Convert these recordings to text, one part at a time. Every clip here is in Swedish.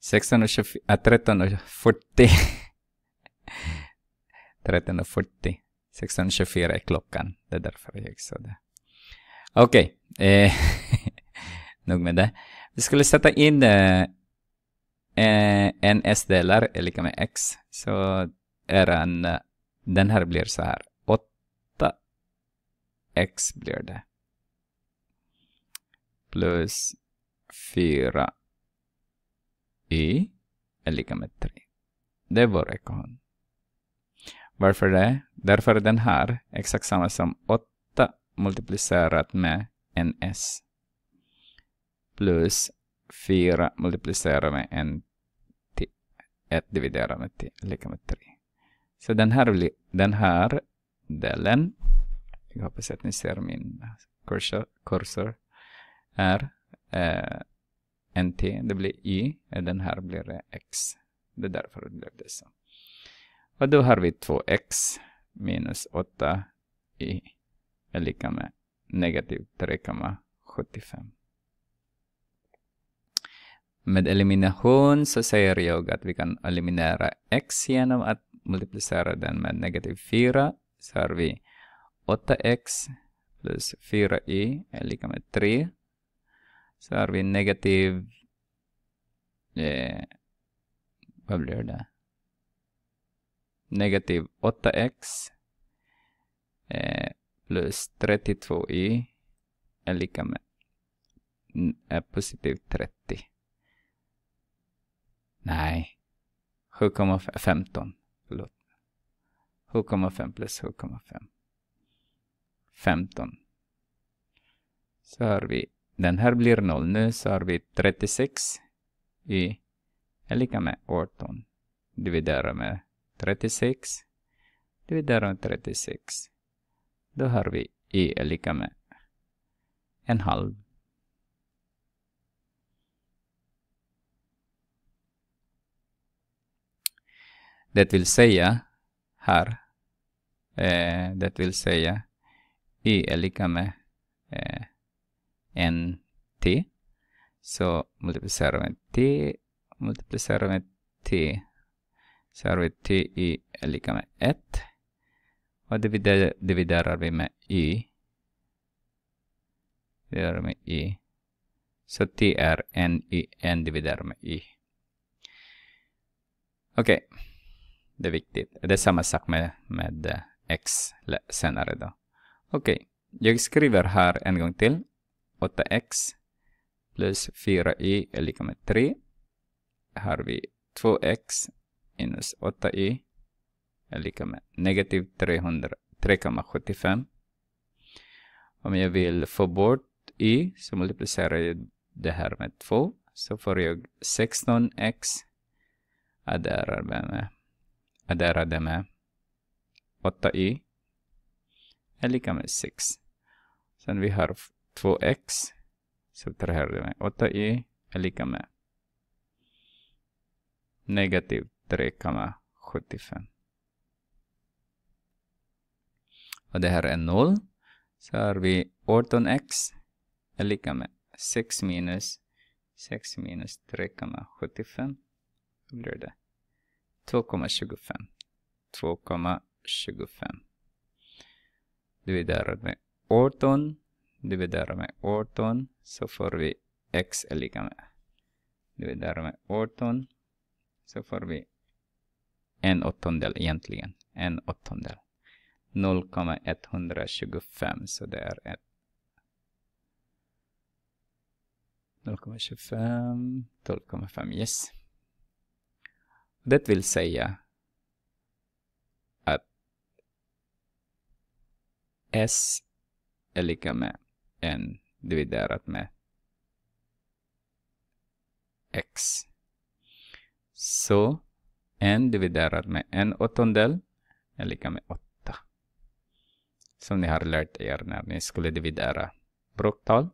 16 och 24, äh, 13 är klockan. Det är därför jag sa det. Okej. Okay. Eh, nog med det. Vi skulle sätta in eh, eh, en s-delar är lika med x. Så eran, eh, den här blir så här. 8 x blir det. Plus 4 y är lika med 3. Det är vår ekvation. Varför det? Därför den här exakt samma som 8 multiplicerat med en s plus 4 multiplicerat med en 1 dividerat med är lika med 3. Så den här, den här delen, jag hoppas att ni ser min cursor, cursor här, eh, NT, det blir Y. och Den här blir X. Det är därför det blev det så. Och då har vi 2x minus 8 y är lika med negativ 3,75. Med elimination så säger jag att vi kan eliminera x genom att multiplicera den med negativ 4. Så har vi 8x plus 4y är lika med 3. Så har vi negativ... Eh, vad blir det? Negativ 8x eh, plus 32y är lika med är positiv 30. Nej, 7,15. Förlåt. 7,5 plus 7,5. 15. Så har vi den här blir 0. Nu så har vi 36 i är lika med 18. Dividerar med 36. Dividerar med 36. Då har vi i är lika med en halv. Det vill säga här, eh, det vill säga i är lika med T. Så multiplicerar med T, multiplicerar med T. Så har vi T i är lika med 1. Och dividerar, dividerar vi med y. Dividerar med I. Så T är N i N dividerar med y. Okej. Okay. Det är viktigt. Det är samma sak med, med eh, X senare då. Okej. Okay. Jag skriver här en gång till 8x plus 4y är lika med 3. Här har vi 2x minus 8y är lika med negativ 3,75. Om jag vill få bort y så multiplicerar jag det här med 2. Så får jag 16x adderar med, adderade med 8y är lika med 6. Sen vi har 2x subtraherar med 8y är lika med negativ 3,75. Och det här är 0. Så har vi 18x är lika med 6 minus 6 minus 3,75. Då blir det 2,25. 2,25. Dividerat med 18 dividera med 18 så får vi x är lika med. Dividera med 18 så får vi en åttondel egentligen. En åttondel. 0,125 så det är ett 0,25, 12,5 yes. Det vill säga att S är lika med en dividerat med x. Så en dividerat med en åttondel är lika med 8. Som ni har lärt er när ni skulle dividera bråktal.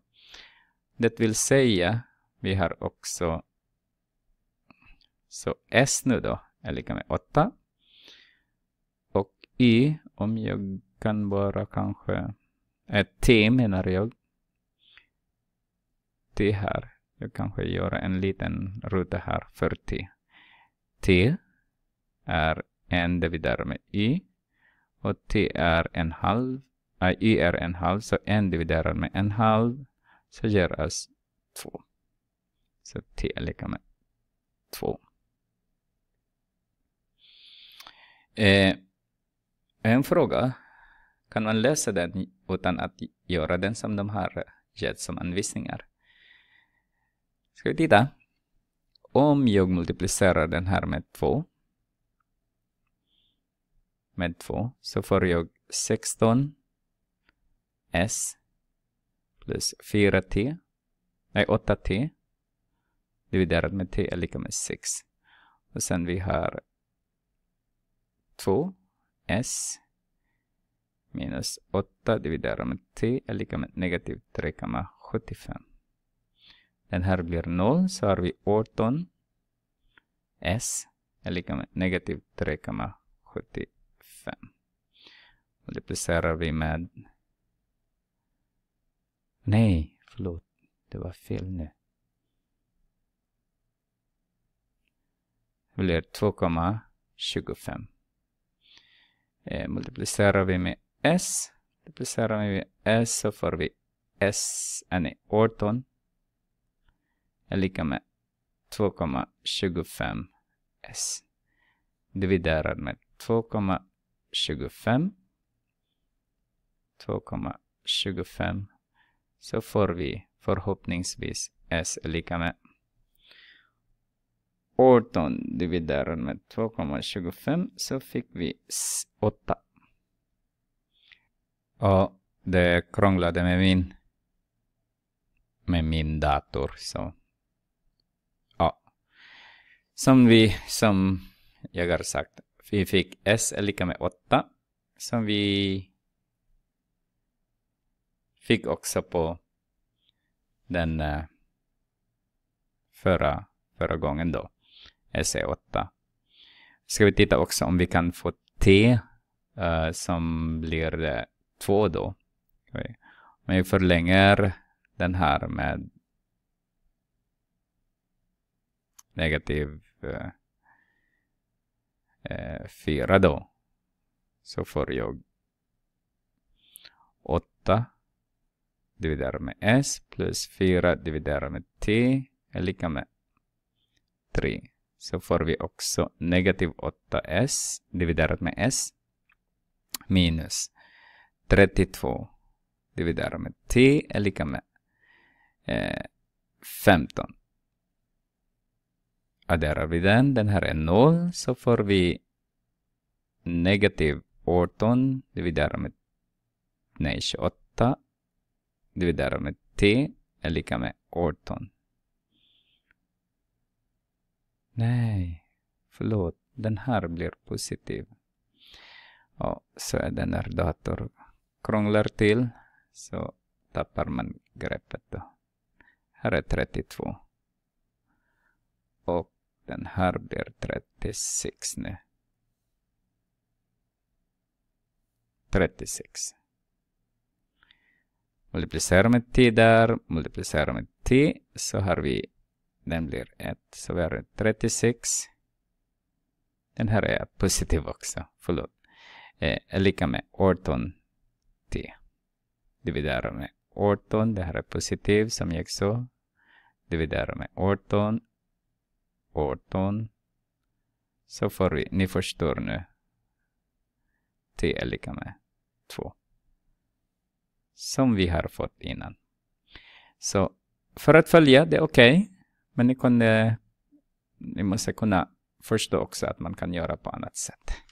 Det vill säga, vi har också så s nu då är lika med 8. Och y, om jag kan bara kanske ett T menar jag. T här. Jag kanske gör en liten ruta här för T. T är en dividerad med i. Och T är en halv. I äh, är en halv, så en dividerad med en halv. Så ger oss två. Så T är lika med två. Eh, en fråga kan man lösa den utan att göra den som de har eh, gett som anvisningar. Ska vi titta? Om jag multiplicerar den här med 2 med 2 så får jag 16 S plus 4T, nej 8T dividerat med T är lika med 6. Och sen vi har 2 S minus 8 dividerat med t är lika med negativ 3,75. Den här blir 0 så har vi 18 s är lika med negativ 3,75. Multiplicerar vi med... Nej, förlåt. Det var fel nu. Det blir 2,25. Eh, multiplicerar vi med S. Det placerar vi S så får vi S, ni 18 är lika med 2,25 S. Dividerar med 2,25. 2,25 så får vi förhoppningsvis S är lika med 18 dividerat med 2,25 så fick vi 8 och det krånglade med min, med min dator. Så. Ja. Som vi, som jag har sagt, vi fick S är lika med 8. Som vi fick också på den eh, förra, förra gången då, är 8 Ska vi titta också om vi kan få T uh, som blir eh, Två då. Men jag förlänger den här med negativ eh, 4 eh, då. Så får jag 8 dividerat med s plus 4 dividerat med t är lika med 3. Så får vi också negativ 8s dividerat med s minus 32 dividerat med t är lika med eh, 15. Adderar vi den, den här är 0, så får vi negativ 18 dividerat med nej, 28 dividerat med t är lika med 18. Nej, förlåt, den här blir positiv. Ja, så är den här datorn krånglar till så tappar man greppet då. Här är 32. Och den här blir 36 nu. 36. Multiplicera med 10 där, Multiplicera med 10 så har vi, den blir 1, så vi har 36. Den här är positiv också, förlåt. Eh, lika med 18 dividerar med 18. Det här är positivt som jag så. Dividerar med 18. 18. Så får vi, ni förstår nu. T är lika med 2. Som vi har fått innan. Så för att följa, det är okej. Okay, men ni, kunde, ni måste kunna förstå också att man kan göra på annat sätt.